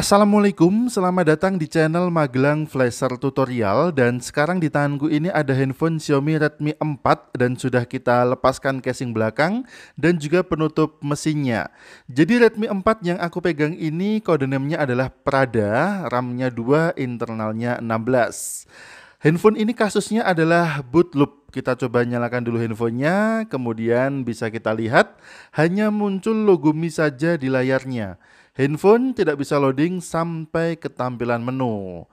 Assalamualaikum, selamat datang di channel Magelang Flasher Tutorial dan sekarang di tanganku ini ada handphone Xiaomi Redmi 4 dan sudah kita lepaskan casing belakang dan juga penutup mesinnya. Jadi Redmi 4 yang aku pegang ini kodenamnya adalah Prada, RAM-nya 2, internalnya 16. Handphone ini kasusnya adalah boot loop kita coba nyalakan dulu handphonenya, kemudian bisa kita lihat hanya muncul logo Mi saja di layarnya. Handphone tidak bisa loading sampai ke tampilan menu.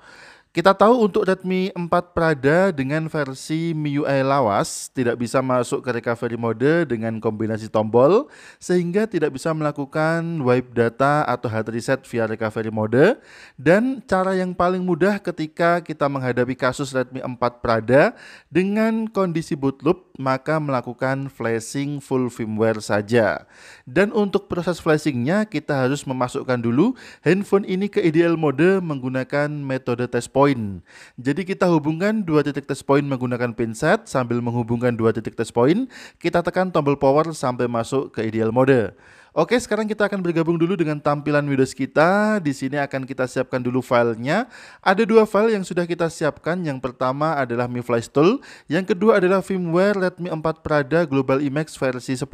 Kita tahu untuk Redmi 4 Prada dengan versi MIUI lawas tidak bisa masuk ke recovery mode dengan kombinasi tombol sehingga tidak bisa melakukan wipe data atau hard reset via recovery mode dan cara yang paling mudah ketika kita menghadapi kasus Redmi 4 Prada dengan kondisi boot loop maka melakukan flashing full firmware saja. Dan untuk proses flashingnya kita harus memasukkan dulu handphone ini ke ideal mode menggunakan metode test point point. Jadi kita hubungkan dua titik test point menggunakan pinset sambil menghubungkan dua titik test point, kita tekan tombol power sampai masuk ke ideal mode. Oke, sekarang kita akan bergabung dulu dengan tampilan Windows kita. Di sini akan kita siapkan dulu filenya. Ada dua file yang sudah kita siapkan. Yang pertama adalah Mi Flash Tool. Yang kedua adalah firmware Redmi 4 Prada Global Imax versi 10.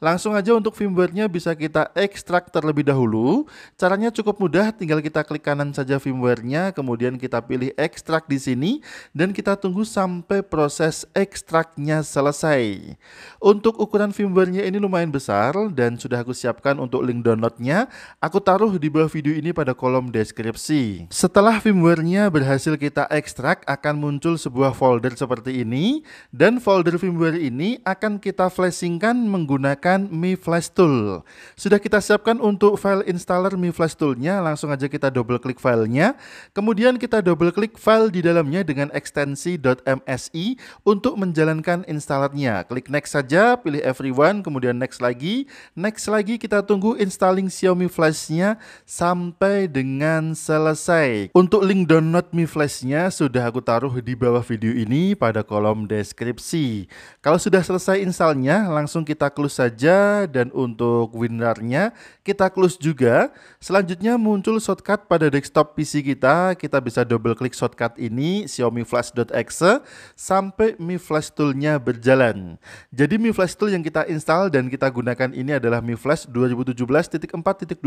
Langsung aja untuk firmware-nya bisa kita ekstrak terlebih dahulu. Caranya cukup mudah, tinggal kita klik kanan saja firmware-nya, kemudian kita pilih ekstrak di sini, dan kita tunggu sampai proses ekstraknya selesai. Untuk ukuran firmware-nya ini lumayan besar, dan sudah sudah aku siapkan untuk link downloadnya. Aku taruh di bawah video ini pada kolom deskripsi. Setelah firmware-nya berhasil kita ekstrak, akan muncul sebuah folder seperti ini. Dan folder firmware ini akan kita flashingkan menggunakan Mi Flash Tool. Sudah kita siapkan untuk file installer Mi Flash Tool-nya, langsung aja kita double klik filenya. Kemudian kita double klik file di dalamnya dengan ekstensi .msi untuk menjalankan installernya. Klik next saja, pilih everyone, kemudian next lagi, next next lagi kita tunggu installing Xiaomi Flash-nya sampai dengan selesai. Untuk link download Mi Flash-nya sudah aku taruh di bawah video ini pada kolom deskripsi. Kalau sudah selesai installnya, langsung kita close saja dan untuk WinRAR-nya kita close juga. Selanjutnya muncul shortcut pada desktop PC kita, kita bisa double klik shortcut ini Xiaomi Flash.exe sampai Mi Flash Tool-nya berjalan. Jadi Mi Flash Tool yang kita install dan kita gunakan ini adalah Army Flash 2017.4.25.0.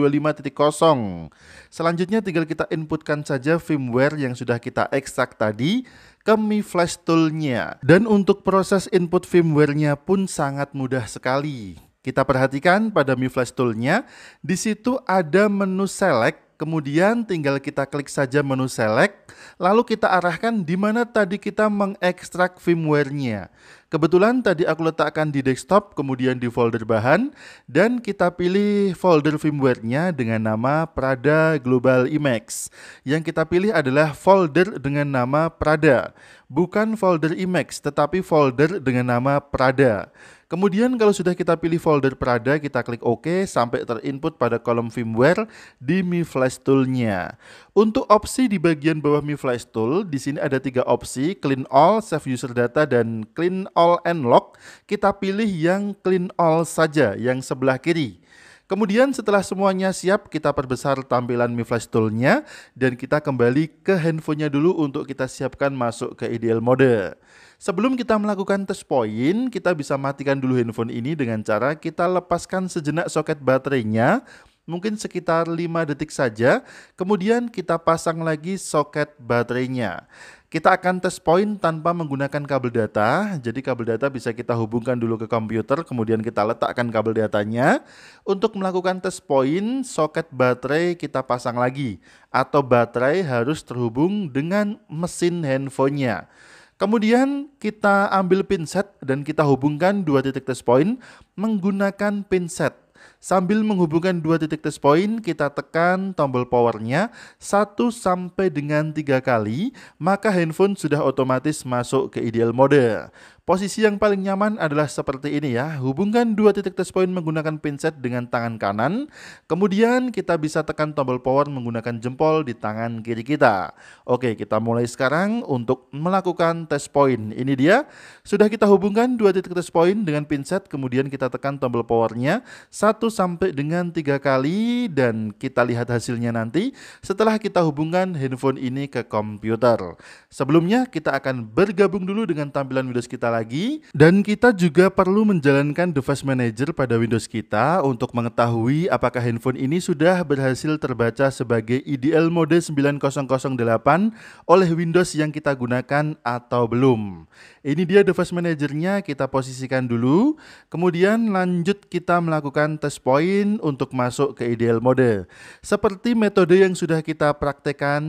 Selanjutnya tinggal kita inputkan saja firmware yang sudah kita ekstrak tadi ke Mi Flash toolnya. Dan untuk proses input firmware-nya pun sangat mudah sekali. Kita perhatikan pada Mi Flash Tool-nya, di situ ada menu select Kemudian tinggal kita klik saja menu select, lalu kita arahkan di mana tadi kita mengekstrak firmware-nya. Kebetulan tadi aku letakkan di desktop, kemudian di folder bahan, dan kita pilih folder firmware-nya dengan nama Prada Global IMAX. Yang kita pilih adalah folder dengan nama Prada, bukan folder IMAX, tetapi folder dengan nama Prada. Kemudian kalau sudah kita pilih folder Prada, kita klik OK sampai terinput pada kolom firmware di Mi Flash Tool-nya. Untuk opsi di bagian bawah Mi Flash Tool, di sini ada tiga opsi, Clean All, Save User Data, dan Clean All and Lock. Kita pilih yang Clean All saja, yang sebelah kiri. Kemudian setelah semuanya siap, kita perbesar tampilan Mi Flash Tool-nya dan kita kembali ke handphonenya dulu untuk kita siapkan masuk ke ideal mode. Sebelum kita melakukan test point, kita bisa matikan dulu handphone ini dengan cara kita lepaskan sejenak soket baterainya, mungkin sekitar 5 detik saja, kemudian kita pasang lagi soket baterainya. Kita akan tes point tanpa menggunakan kabel data. Jadi kabel data bisa kita hubungkan dulu ke komputer, kemudian kita letakkan kabel datanya. Untuk melakukan tes point, soket baterai kita pasang lagi atau baterai harus terhubung dengan mesin handphonenya. Kemudian kita ambil pinset dan kita hubungkan dua titik tes point menggunakan pinset. Sambil menghubungkan dua titik test point, kita tekan tombol powernya satu sampai dengan tiga kali, maka handphone sudah otomatis masuk ke ideal mode. Posisi yang paling nyaman adalah seperti ini ya. Hubungkan dua titik test point menggunakan pinset dengan tangan kanan. Kemudian kita bisa tekan tombol power menggunakan jempol di tangan kiri kita. Oke, kita mulai sekarang untuk melakukan test point. Ini dia. Sudah kita hubungkan dua titik test point dengan pinset, kemudian kita tekan tombol powernya satu sampai dengan tiga kali dan kita lihat hasilnya nanti setelah kita hubungkan handphone ini ke komputer. Sebelumnya kita akan bergabung dulu dengan tampilan Windows kita lagi dan kita juga perlu menjalankan device manager pada Windows kita untuk mengetahui apakah handphone ini sudah berhasil terbaca sebagai IDL mode 9008 oleh Windows yang kita gunakan atau belum. Ini dia device manajernya kita posisikan dulu, kemudian lanjut kita melakukan test point untuk masuk ke IDL mode. Seperti metode yang sudah kita praktekkan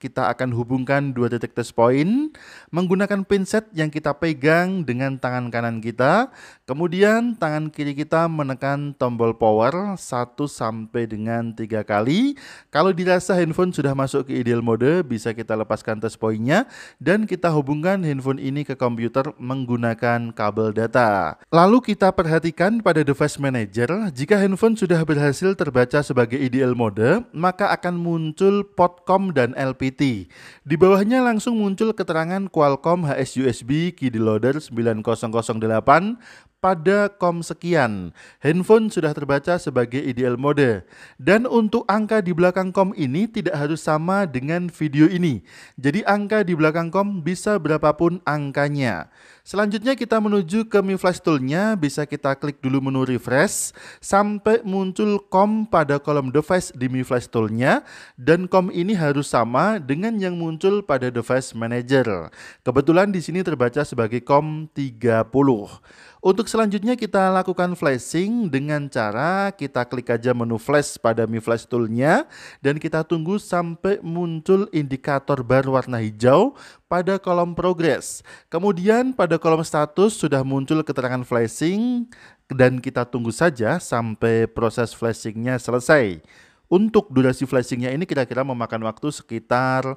kita akan hubungkan dua titik touch point menggunakan pinset yang kita pegang dengan tangan kanan kita Kemudian tangan kiri kita menekan tombol power 1 sampai dengan 3 kali. Kalau dirasa handphone sudah masuk ke ideal mode, bisa kita lepaskan touch pointnya dan kita hubungkan handphone ini ke komputer menggunakan kabel data. Lalu kita perhatikan pada device manager, jika handphone sudah berhasil terbaca sebagai ideal mode, maka akan muncul Potcom dan LPT. Di bawahnya langsung muncul keterangan Qualcomm HSUSB Key Loader 9008 pada kom sekian. Handphone sudah terbaca sebagai ideal mode. Dan untuk angka di belakang kom ini tidak harus sama dengan video ini. Jadi angka di belakang kom bisa berapapun angkanya. Selanjutnya kita menuju ke Mi Flash Tool-nya, bisa kita klik dulu menu refresh sampai muncul kom pada kolom device di Mi Flash Tool-nya dan kom ini harus sama dengan yang muncul pada device manager. Kebetulan di sini terbaca sebagai kom 30. Untuk selanjutnya kita lakukan flashing dengan cara kita klik aja menu flash pada Mi Flash toolnya dan kita tunggu sampai muncul indikator bar warna hijau pada kolom progress. Kemudian pada kolom status sudah muncul keterangan flashing dan kita tunggu saja sampai proses flashingnya selesai. Untuk durasi flashingnya ini kira-kira memakan waktu sekitar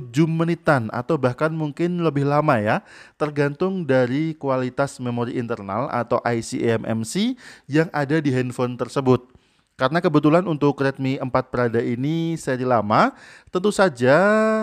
7 menitan atau bahkan mungkin lebih lama ya, tergantung dari kualitas memori internal atau IC yang ada di handphone tersebut. Karena kebetulan untuk Redmi 4 Prada ini seri lama, tentu saja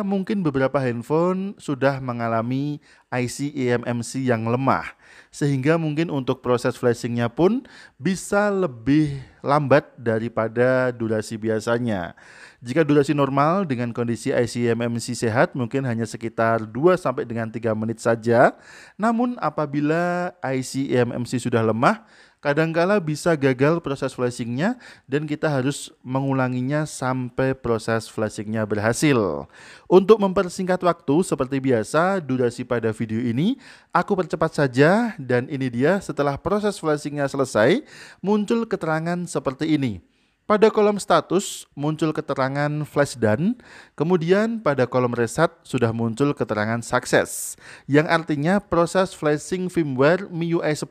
mungkin beberapa handphone sudah mengalami IC eMMC yang lemah. Sehingga mungkin untuk proses flashingnya pun bisa lebih lambat daripada durasi biasanya. Jika durasi normal dengan kondisi IC eMMC sehat mungkin hanya sekitar 2 sampai dengan 3 menit saja. Namun apabila IC eMMC sudah lemah, kadangkala bisa gagal proses flashingnya dan kita harus mengulanginya sampai proses flashingnya berhasil. Untuk mempersingkat waktu seperti biasa durasi pada video ini aku percepat saja dan ini dia setelah proses flashingnya selesai muncul keterangan seperti ini. Pada kolom status muncul keterangan flash done, kemudian pada kolom reset sudah muncul keterangan sukses, yang artinya proses flashing firmware MIUI 10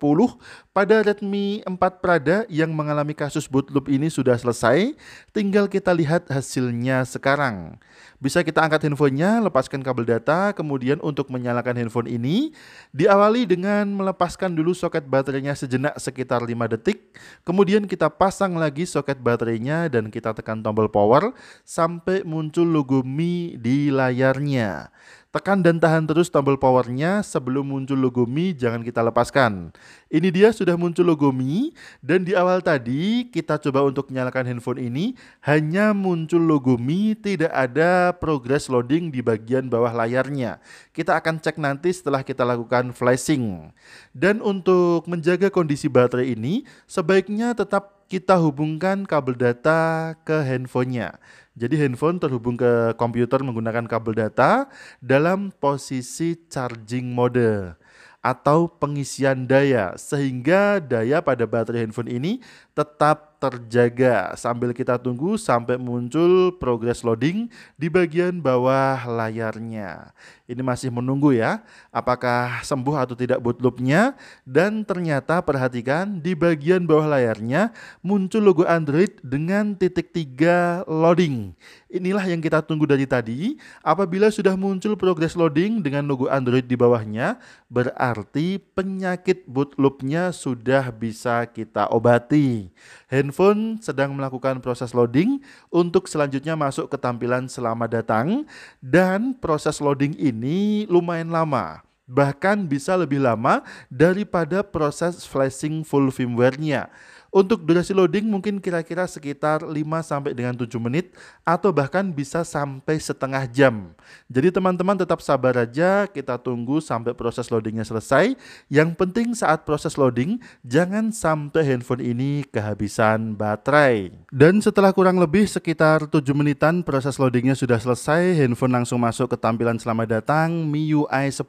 pada Redmi 4 Prada yang mengalami kasus bootloop ini sudah selesai, tinggal kita lihat hasilnya sekarang. Bisa kita angkat handphonenya, lepaskan kabel data, kemudian untuk menyalakan handphone ini, diawali dengan melepaskan dulu soket baterainya sejenak sekitar 5 detik, kemudian kita pasang lagi soket baterai baterainya dan kita tekan tombol power sampai muncul logo Mi di layarnya. Tekan dan tahan terus tombol powernya sebelum muncul logo Mi, jangan kita lepaskan. Ini dia sudah muncul logo Mi, dan di awal tadi kita coba untuk nyalakan handphone ini, hanya muncul logo Mi, tidak ada progress loading di bagian bawah layarnya. Kita akan cek nanti setelah kita lakukan flashing. Dan untuk menjaga kondisi baterai ini, sebaiknya tetap kita hubungkan kabel data ke handphonenya. Jadi handphone terhubung ke komputer menggunakan kabel data dalam posisi charging mode atau pengisian daya sehingga daya pada baterai handphone ini tetap terjaga sambil kita tunggu sampai muncul progress loading di bagian bawah layarnya. Ini masih menunggu ya, apakah sembuh atau tidak bootloopnya dan ternyata perhatikan di bagian bawah layarnya muncul logo Android dengan titik tiga loading. Inilah yang kita tunggu dari tadi. Apabila sudah muncul progress loading dengan logo Android di bawahnya, berarti penyakit bootloopnya sudah bisa kita obati. Hand handphone sedang melakukan proses loading untuk selanjutnya masuk ke tampilan selamat datang dan proses loading ini lumayan lama bahkan bisa lebih lama daripada proses flashing full firmware-nya. Untuk durasi loading mungkin kira-kira sekitar 5 sampai dengan 7 menit atau bahkan bisa sampai setengah jam. Jadi teman-teman tetap sabar aja, kita tunggu sampai proses loadingnya selesai. Yang penting saat proses loading, jangan sampai handphone ini kehabisan baterai. Dan setelah kurang lebih sekitar 7 menitan proses loadingnya sudah selesai, handphone langsung masuk ke tampilan selamat datang MIUI 10,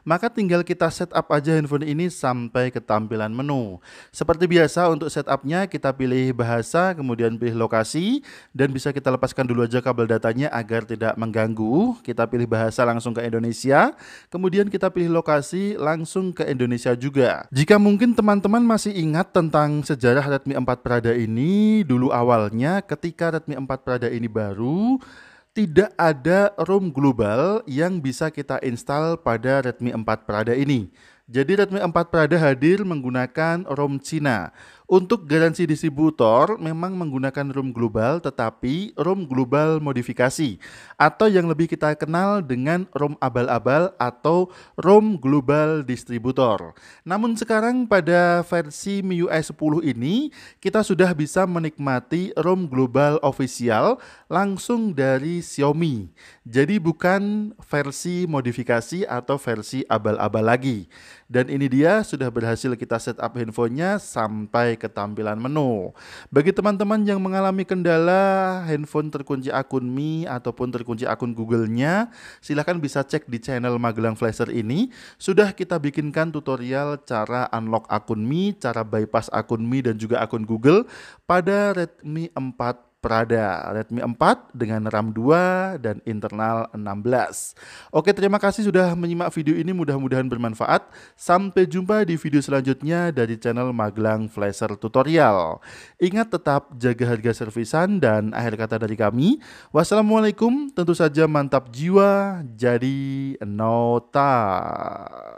maka tinggal kita setup aja handphone ini sampai ke tampilan menu. Seperti biasa untuk untuk setupnya kita pilih bahasa, kemudian pilih lokasi, dan bisa kita lepaskan dulu aja kabel datanya agar tidak mengganggu. Kita pilih bahasa langsung ke Indonesia, kemudian kita pilih lokasi langsung ke Indonesia juga. Jika mungkin teman-teman masih ingat tentang sejarah Redmi 4 Prada ini, dulu awalnya ketika Redmi 4 Prada ini baru, tidak ada ROM global yang bisa kita install pada Redmi 4 Prada ini. Jadi Redmi 4 Prada hadir menggunakan ROM Cina. Untuk garansi distributor memang menggunakan ROM global tetapi ROM global modifikasi atau yang lebih kita kenal dengan ROM abal-abal atau ROM global distributor. Namun sekarang pada versi MIUI 10 ini kita sudah bisa menikmati ROM global official langsung dari Xiaomi. Jadi bukan versi modifikasi atau versi abal-abal lagi. Dan ini dia sudah berhasil kita setup handphonenya sampai sesuai ketampilan menu. Bagi teman-teman yang mengalami kendala handphone terkunci akun Mi ataupun terkunci akun Google-nya, silahkan bisa cek di channel Magelang Flasher ini. Sudah kita bikinkan tutorial cara unlock akun Mi, cara bypass akun Mi dan juga akun Google pada Redmi 4 Prada Redmi 4 dengan RAM 2 dan internal 16. Oke, terima kasih sudah menyimak video ini, mudah-mudahan bermanfaat. Sampai jumpa di video selanjutnya dari channel Magelang Flasher Tutorial. Ingat tetap jaga harga servisan dan akhir kata dari kami, wassalamualaikum, tentu saja mantap jiwa, jadi nota.